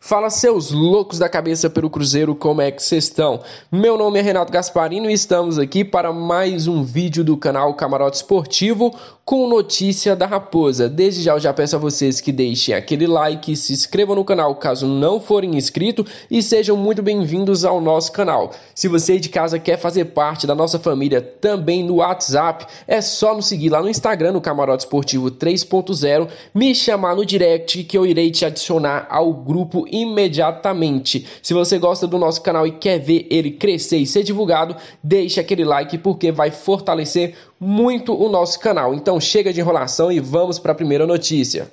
Fala seus loucos da cabeça pelo Cruzeiro, como é que vocês estão? Meu nome é Renato Gasparino e estamos aqui para mais um vídeo do canal Camarote Esportivo com notícia da Raposa. Desde já eu já peço a vocês que deixem aquele like, se inscrevam no canal caso não forem inscritos e sejam muito bem-vindos ao nosso canal. Se você de casa quer fazer parte da nossa família também no WhatsApp, é só nos seguir lá no Instagram, no Camarote Esportivo 3.0, me chamar no direct que eu irei te adicionar ao grupo imediatamente. Se você gosta do nosso canal e quer ver ele crescer e ser divulgado, deixe aquele like porque vai fortalecer muito o nosso canal. Então chega de enrolação e vamos para a primeira notícia.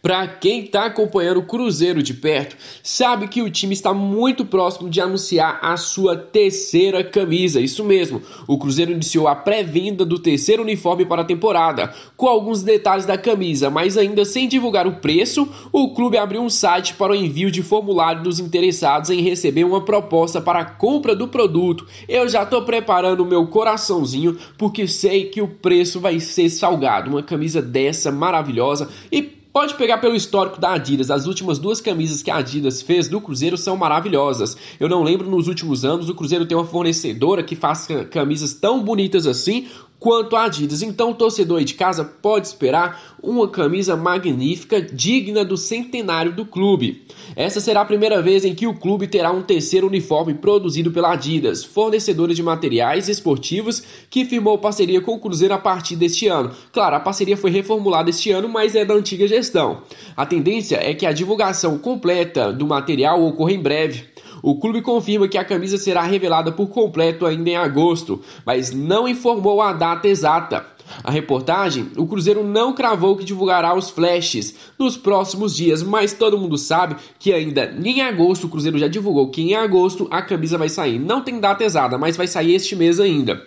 Para quem está acompanhando o Cruzeiro de perto, sabe que o time está muito próximo de anunciar a sua terceira camisa. Isso mesmo, o Cruzeiro iniciou a pré-venda do terceiro uniforme para a temporada, com alguns detalhes da camisa, mas ainda sem divulgar o preço, o clube abriu um site para o envio de formulário dos interessados em receber uma proposta para a compra do produto. Eu já estou preparando o meu coraçãozinho porque sei que o preço vai ser salgado. Uma camisa dessa maravilhosa e Pode pegar pelo histórico da Adidas, as últimas duas camisas que a Adidas fez do Cruzeiro são maravilhosas. Eu não lembro nos últimos anos o Cruzeiro ter uma fornecedora que faz camisas tão bonitas assim quanto à Adidas. Então, o torcedor de casa pode esperar uma camisa magnífica, digna do centenário do clube. Essa será a primeira vez em que o clube terá um terceiro uniforme produzido pela Adidas, fornecedora de materiais esportivos que firmou parceria com o Cruzeiro a partir deste ano. Claro, a parceria foi reformulada este ano, mas é da antiga gestão. A tendência é que a divulgação completa do material ocorra em breve. O clube confirma que a camisa será revelada por completo ainda em agosto, mas não informou a data exata. A reportagem, o Cruzeiro não cravou que divulgará os flashes nos próximos dias, mas todo mundo sabe que ainda em agosto, o Cruzeiro já divulgou que em agosto a camisa vai sair. Não tem data exata, mas vai sair este mês ainda.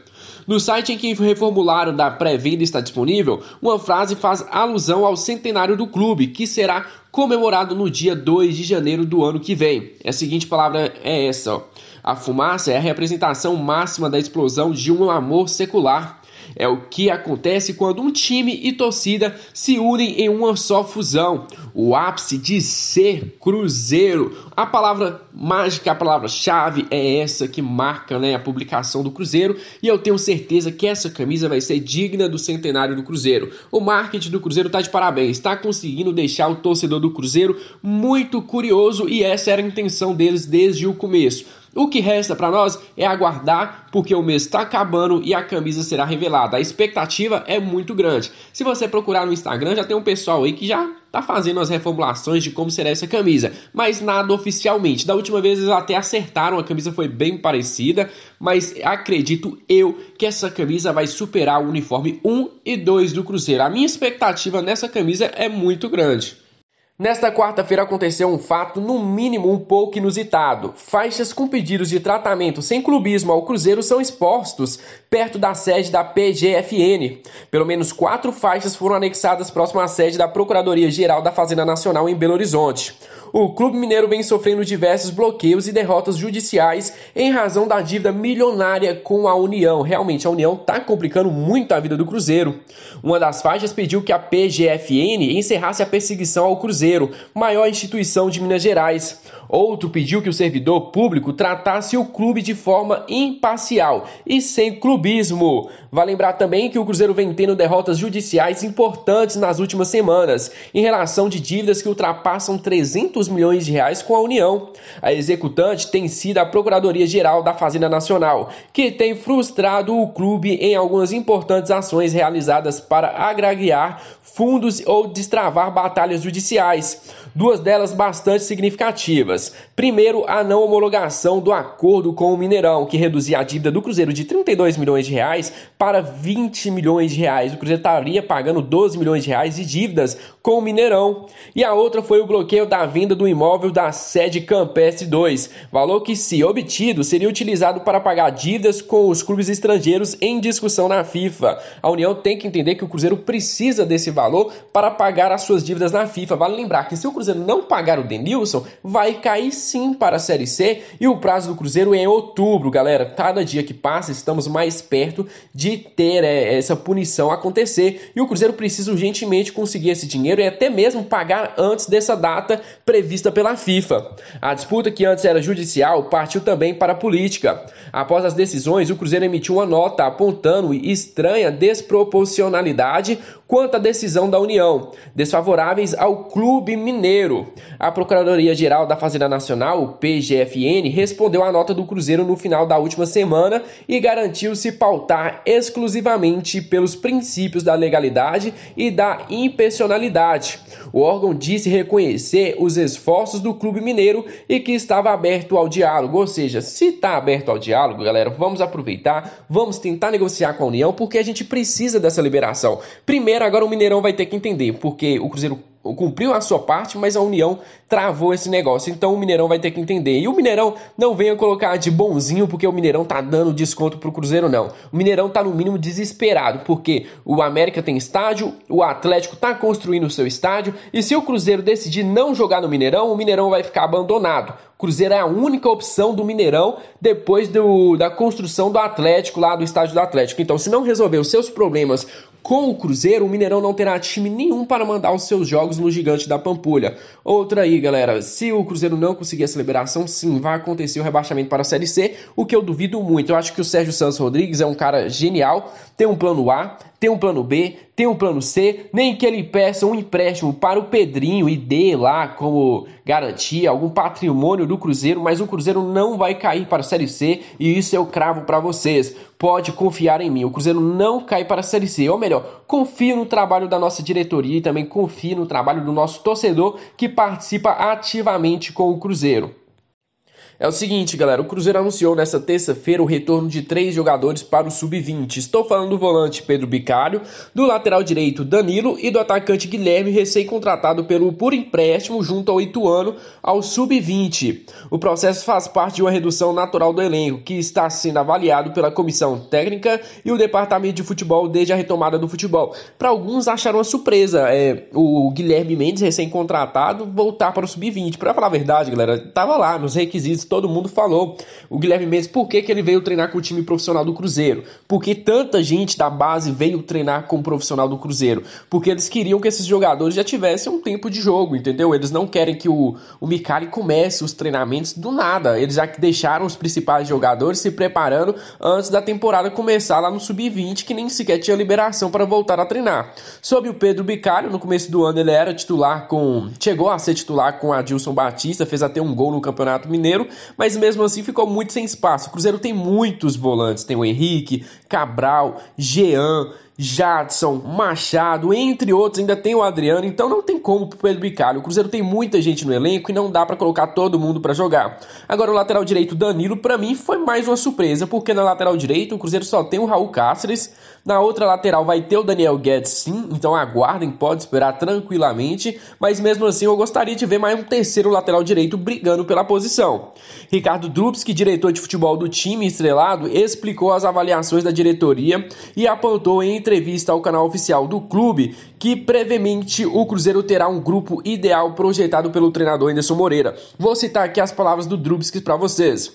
No site em que reformularam da pré-venda está disponível, uma frase faz alusão ao centenário do clube, que será comemorado no dia 2 de janeiro do ano que vem. É a seguinte palavra é essa: ó. A fumaça é a representação máxima da explosão de um amor secular é o que acontece quando um time e torcida se unem em uma só fusão. O ápice de ser Cruzeiro. A palavra mágica, a palavra-chave é essa que marca né, a publicação do Cruzeiro e eu tenho certeza que essa camisa vai ser digna do centenário do Cruzeiro. O marketing do Cruzeiro está de parabéns, está conseguindo deixar o torcedor do Cruzeiro muito curioso e essa era a intenção deles desde o começo o que resta para nós é aguardar, porque o mês está acabando e a camisa será revelada. A expectativa é muito grande. Se você procurar no Instagram, já tem um pessoal aí que já está fazendo as reformulações de como será essa camisa, mas nada oficialmente. Da última vez eles até acertaram, a camisa foi bem parecida, mas acredito eu que essa camisa vai superar o uniforme 1 e 2 do Cruzeiro. A minha expectativa nessa camisa é muito grande. Nesta quarta-feira aconteceu um fato, no mínimo, um pouco inusitado. Faixas com pedidos de tratamento sem clubismo ao Cruzeiro são expostos perto da sede da PGFN. Pelo menos quatro faixas foram anexadas próximo à sede da Procuradoria-Geral da Fazenda Nacional em Belo Horizonte. O Clube Mineiro vem sofrendo diversos bloqueios e derrotas judiciais em razão da dívida milionária com a União. Realmente, a União está complicando muito a vida do Cruzeiro. Uma das faixas pediu que a PGFN encerrasse a perseguição ao Cruzeiro Cruzeiro, maior instituição de Minas Gerais. Outro pediu que o servidor público tratasse o clube de forma imparcial e sem clubismo. Vale lembrar também que o Cruzeiro vem tendo derrotas judiciais importantes nas últimas semanas, em relação de dívidas que ultrapassam 300 milhões de reais com a União. A executante tem sido a Procuradoria-Geral da Fazenda Nacional, que tem frustrado o clube em algumas importantes ações realizadas para agregar fundos ou destravar batalhas judiciais sociais, duas delas bastante significativas. Primeiro, a não homologação do acordo com o Mineirão, que reduzia a dívida do Cruzeiro de 32 milhões de reais para 20 milhões de reais. O Cruzeiro estaria pagando 12 milhões de reais de dívidas com o Mineirão. E a outra foi o bloqueio da venda do imóvel da sede Campestre 2, valor que, se obtido, seria utilizado para pagar dívidas com os clubes estrangeiros em discussão na FIFA. A União tem que entender que o Cruzeiro precisa desse valor para pagar as suas dívidas na FIFA. Vale lembrar que se o Cruzeiro não pagar o Denilson, vai cair sim para a Série C e o prazo do Cruzeiro é em outubro, galera. Cada dia que passa, estamos mais perto de ter é, essa punição acontecer e o Cruzeiro precisa urgentemente conseguir esse dinheiro e até mesmo pagar antes dessa data prevista pela FIFA. A disputa que antes era judicial partiu também para a política. Após as decisões, o Cruzeiro emitiu uma nota apontando estranha desproporcionalidade quanto à decisão da União, desfavoráveis ao clube Clube Mineiro. A Procuradoria-Geral da Fazenda Nacional, o PGFN, respondeu à nota do Cruzeiro no final da última semana e garantiu se pautar exclusivamente pelos princípios da legalidade e da impersonalidade. O órgão disse reconhecer os esforços do Clube Mineiro e que estava aberto ao diálogo, ou seja, se está aberto ao diálogo, galera, vamos aproveitar, vamos tentar negociar com a União, porque a gente precisa dessa liberação. Primeiro, agora o Mineirão vai ter que entender, porque o Cruzeiro cumpriu a sua parte, mas a União travou esse negócio. Então o Mineirão vai ter que entender. E o Mineirão não venha colocar de bonzinho porque o Mineirão tá dando desconto pro Cruzeiro, não. O Mineirão tá no mínimo desesperado, porque o América tem estádio, o Atlético tá construindo o seu estádio, e se o Cruzeiro decidir não jogar no Mineirão, o Mineirão vai ficar abandonado. O Cruzeiro é a única opção do Mineirão depois do, da construção do Atlético lá do estádio do Atlético. Então, se não resolver os seus problemas com o Cruzeiro, o Mineirão não terá time nenhum para mandar os seus jogos no Gigante da Pampulha. Outra aí, galera, se o Cruzeiro não conseguir essa liberação, sim, vai acontecer o rebaixamento para a Série C, o que eu duvido muito. Eu acho que o Sérgio Santos Rodrigues é um cara genial, tem um plano A, tem um plano B, tem um plano C, nem que ele peça um empréstimo para o Pedrinho e dê lá como garantia algum patrimônio do Cruzeiro, mas o Cruzeiro não vai cair para a Série C e isso eu cravo para vocês. Pode confiar em mim, o Cruzeiro não cai para a Série C, ou melhor, confio no trabalho da nossa diretoria e também confio no trabalho do nosso torcedor que participa ativamente com o Cruzeiro. É o seguinte, galera, o Cruzeiro anunciou nesta terça-feira o retorno de três jogadores para o sub-20. Estou falando do volante Pedro Bicalho, do lateral direito Danilo e do atacante Guilherme, recém-contratado pelo por empréstimo junto ao Ituano ao sub-20. O processo faz parte de uma redução natural do elenco, que está sendo avaliado pela comissão técnica e o departamento de futebol desde a retomada do futebol. Para alguns acharam uma surpresa é, o Guilherme Mendes recém-contratado voltar para o sub-20. Para falar a verdade, galera, estava lá nos requisitos todo mundo falou. O Guilherme Mendes, por que, que ele veio treinar com o time profissional do Cruzeiro? Porque tanta gente da base veio treinar com o profissional do Cruzeiro? Porque eles queriam que esses jogadores já tivessem um tempo de jogo, entendeu? Eles não querem que o, o Micali comece os treinamentos do nada. Eles já deixaram os principais jogadores se preparando antes da temporada começar lá no Sub-20, que nem sequer tinha liberação para voltar a treinar. Sobre o Pedro Bicalho, no começo do ano ele era titular com. chegou a ser titular com Adilson Batista, fez até um gol no Campeonato Mineiro, mas mesmo assim ficou muito sem espaço. O Cruzeiro tem muitos volantes, tem o Henrique, Cabral, Jean, Jadson, Machado, entre outros, ainda tem o Adriano, então não tem como pro Pedro Bicalho. O Cruzeiro tem muita gente no elenco e não dá para colocar todo mundo para jogar. Agora o lateral direito Danilo para mim foi mais uma surpresa, porque na lateral direito o Cruzeiro só tem o Raul Cáceres, na outra lateral vai ter o Daniel Guedes sim, então aguardem, pode esperar tranquilamente, mas mesmo assim eu gostaria de ver mais um terceiro lateral direito brigando pela posição. Ricardo Drupski, diretor de futebol do time estrelado, explicou as avaliações da diretoria e apontou entre entrevista ao canal oficial do clube que brevemente o Cruzeiro terá um grupo ideal projetado pelo treinador Anderson Moreira. Vou citar aqui as palavras do Drubsky para vocês.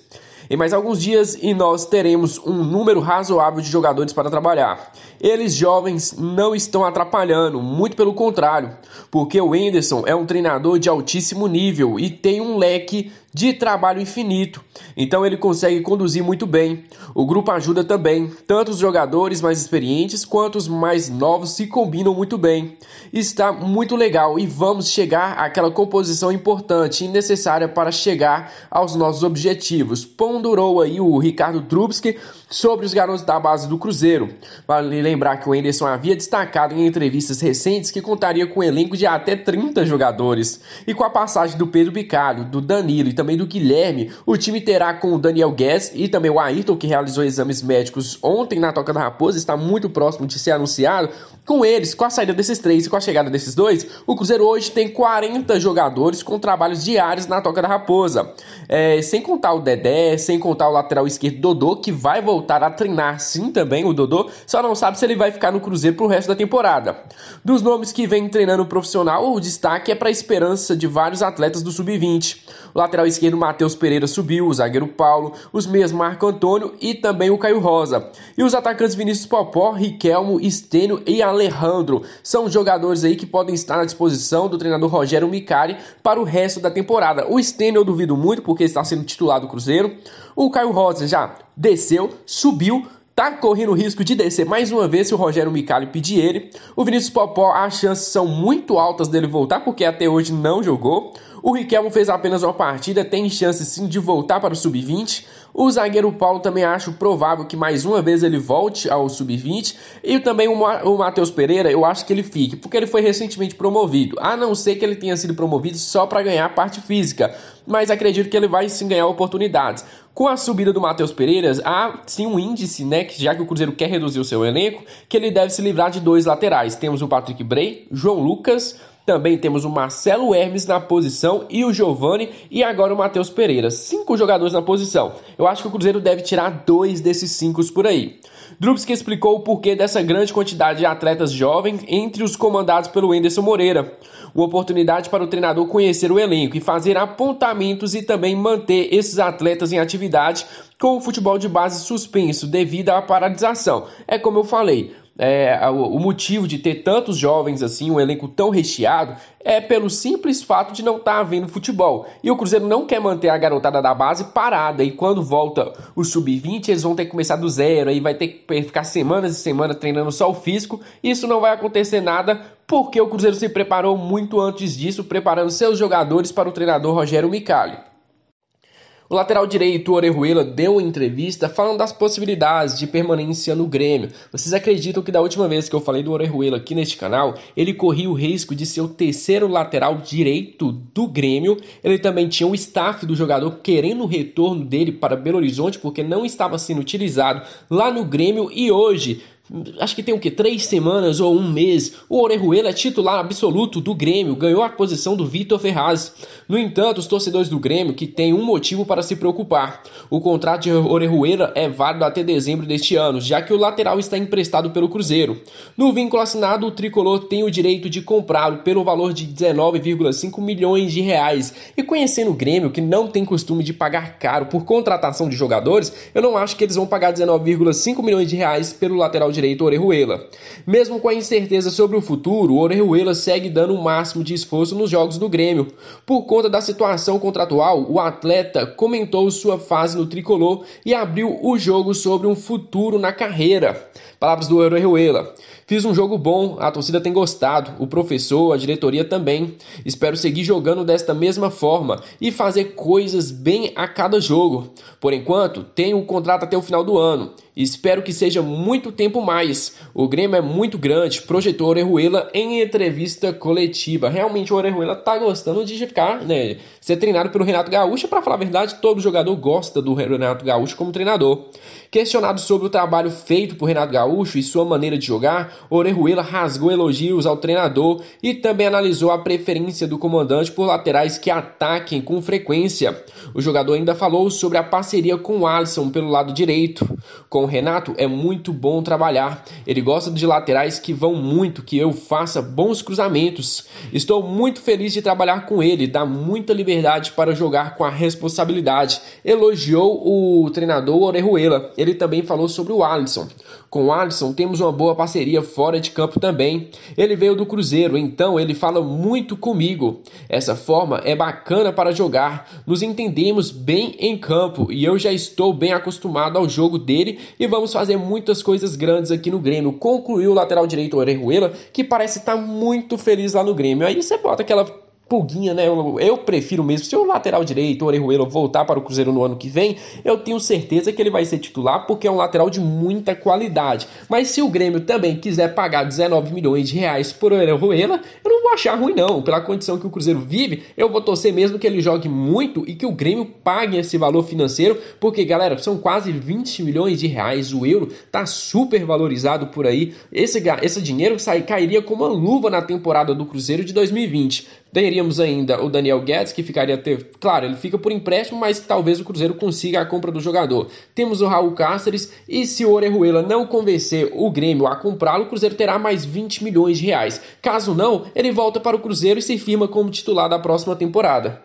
Em mais alguns dias e nós teremos um número razoável de jogadores para trabalhar. Eles jovens não estão atrapalhando, muito pelo contrário, porque o Enderson é um treinador de altíssimo nível e tem um leque de trabalho infinito. Então ele consegue conduzir muito bem. O grupo ajuda também, tanto os jogadores mais experientes quanto os mais novos se combinam muito bem. Está muito legal e vamos chegar àquela composição importante e necessária para chegar aos nossos objetivos. Ponderou aí o Ricardo Trubsky sobre os garotos da base do Cruzeiro. Vale lembrar que o Anderson havia destacado em entrevistas recentes que contaria com um elenco de até 30 jogadores e com a passagem do Pedro Bicalho, do Danilo e também do Guilherme. O time terá com o Daniel Guess e também o Ayrton, que realizou exames médicos ontem na Toca da Raposa, está muito próximo de ser anunciado. Com eles, com a saída desses três e com a chegada desses dois, o Cruzeiro hoje tem 40 jogadores com trabalhos diários na Toca da Raposa. É, sem contar o Dedé, sem contar o lateral esquerdo Dodô, que vai voltar a treinar sim também, o Dodô, só não sabe se ele vai ficar no Cruzeiro pro resto da temporada. Dos nomes que vem treinando o profissional, o destaque é para a esperança de vários atletas do Sub-20. O lateral esquerdo, Matheus Pereira subiu, o zagueiro Paulo, os meias Marco Antônio e também o Caio Rosa. E os atacantes Vinícius Popó, Riquelmo, Estênio e Alejandro são jogadores aí que podem estar na disposição do treinador Rogério Micari para o resto da temporada. O Estênio eu duvido muito porque está sendo titular do Cruzeiro. O Caio Rosa já desceu, subiu, tá correndo risco de descer mais uma vez se o Rogério Micali pedir ele. O Vinícius Popó, as chances são muito altas dele voltar, porque até hoje não jogou. O Riquelmo fez apenas uma partida, tem chance sim de voltar para o sub-20. O zagueiro Paulo também acho provável que mais uma vez ele volte ao sub-20. E também o, Ma o Matheus Pereira, eu acho que ele fique, porque ele foi recentemente promovido. A não ser que ele tenha sido promovido só para ganhar a parte física, mas acredito que ele vai sim ganhar oportunidades. Com a subida do Matheus Pereira, há sim um índice, né, que já que o Cruzeiro quer reduzir o seu elenco, que ele deve se livrar de dois laterais. Temos o Patrick Bray, João Lucas também temos o Marcelo Hermes na posição e o Giovani e agora o Matheus Pereira. Cinco jogadores na posição. Eu acho que o Cruzeiro deve tirar dois desses cinco por aí. Drubsky explicou o porquê dessa grande quantidade de atletas jovens entre os comandados pelo Enderson Moreira. Uma oportunidade para o treinador conhecer o elenco e fazer apontamentos e também manter esses atletas em atividade com o futebol de base suspenso devido à paralisação. É como eu falei, é, o motivo de ter tantos jovens assim, um elenco tão recheado, é pelo simples fato de não estar tá havendo futebol. E o Cruzeiro não quer manter a garotada da base parada. E quando volta o sub-20, eles vão ter que começar do zero. Aí vai ter que ficar semanas e semanas treinando só o físico. Isso não vai acontecer nada porque o Cruzeiro se preparou muito antes disso, preparando seus jogadores para o treinador Rogério Micali. O lateral direito, Orejuela, deu entrevista falando das possibilidades de permanência no Grêmio. Vocês acreditam que da última vez que eu falei do Orejuela aqui neste canal, ele corria o risco de ser o terceiro lateral direito do Grêmio. Ele também tinha o staff do jogador querendo o retorno dele para Belo Horizonte porque não estava sendo utilizado lá no Grêmio e hoje acho que tem o que três semanas ou um mês, o Orejuela é titular absoluto do Grêmio, ganhou a posição do Vitor Ferraz. No entanto, os torcedores do Grêmio que têm um motivo para se preocupar. O contrato de Orejuela é válido até dezembro deste ano, já que o lateral está emprestado pelo Cruzeiro. No vínculo assinado, o tricolor tem o direito de comprá-lo pelo valor de 19,5 milhões de reais. E conhecendo o Grêmio, que não tem costume de pagar caro por contratação de jogadores, eu não acho que eles vão pagar 19,5 milhões de reais pelo lateral de direito Orejuela. Mesmo com a incerteza sobre o futuro, Orejuela segue dando o máximo de esforço nos jogos do Grêmio. Por conta da situação contratual, o atleta comentou sua fase no tricolor e abriu o jogo sobre um futuro na carreira. Palavras do Orejuela. Fiz um jogo bom, a torcida tem gostado, o professor, a diretoria também. Espero seguir jogando desta mesma forma e fazer coisas bem a cada jogo. Por enquanto, tenho o um contrato até o final do ano. Espero que seja muito tempo mais. O Grêmio é muito grande, projetou Orejuela em entrevista coletiva. Realmente o Orejuela tá gostando de ficar, né, ser treinado pelo Renato Gaúcho. Para falar a verdade, todo jogador gosta do Renato Gaúcho como treinador. Questionado sobre o trabalho feito por Renato Gaúcho, Gaúcho e sua maneira de jogar, Orejuela rasgou elogios ao treinador e também analisou a preferência do comandante por laterais que ataquem com frequência. O jogador ainda falou sobre a parceria com o Alisson pelo lado direito. Com o Renato é muito bom trabalhar. Ele gosta de laterais que vão muito, que eu faça bons cruzamentos. Estou muito feliz de trabalhar com ele, dá muita liberdade para jogar com a responsabilidade. Elogiou o treinador Orejuela. Ele também falou sobre o Alisson. Com o Alisson temos uma boa parceria fora de campo também. Ele veio do Cruzeiro, então ele fala muito comigo. Essa forma é bacana para jogar, nos entendemos bem em campo e eu já estou bem acostumado ao jogo dele e vamos fazer muitas coisas grandes aqui no Grêmio. Concluiu o lateral direito Orejuela, que parece estar muito feliz lá no Grêmio. Aí você bota aquela pulguinha, né? Eu, eu, prefiro mesmo, se o lateral direito, o Orejuelo, voltar para o Cruzeiro no ano que vem, eu tenho certeza que ele vai ser titular, porque é um lateral de muita qualidade. Mas se o Grêmio também quiser pagar 19 milhões de reais por Orejuela, eu não vou achar ruim não. Pela condição que o Cruzeiro vive, eu vou torcer mesmo que ele jogue muito e que o Grêmio pague esse valor financeiro, porque, galera, são quase 20 milhões de reais. O euro tá super valorizado por aí. Esse, esse dinheiro sai, cairia como uma luva na temporada do Cruzeiro de 2020. Teria teríamos ainda o Daniel Guedes, que ficaria, ter... claro, ele fica por empréstimo, mas talvez o Cruzeiro consiga a compra do jogador. Temos o Raul Cáceres, e se o Orejuela não convencer o Grêmio a comprá-lo, o Cruzeiro terá mais 20 milhões de reais. Caso não, ele volta para o Cruzeiro e se firma como titular da próxima temporada.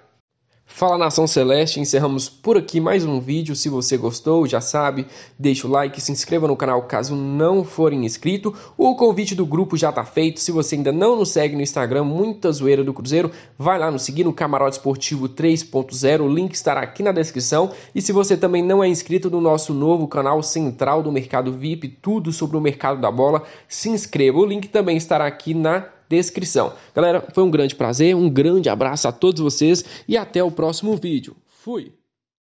Fala Nação Celeste, encerramos por aqui mais um vídeo. Se você gostou, já sabe, deixa o like, se inscreva no canal caso não for inscrito. O convite do grupo já está feito. Se você ainda não nos segue no Instagram, muita zoeira do Cruzeiro, vai lá nos seguir no Camarote Esportivo 3.0, o link estará aqui na descrição. E se você também não é inscrito no nosso novo canal central do Mercado VIP, tudo sobre o mercado da bola, se inscreva. O link também estará aqui na descrição descrição. Galera, foi um grande prazer, um grande abraço a todos vocês e até o próximo vídeo. Fui!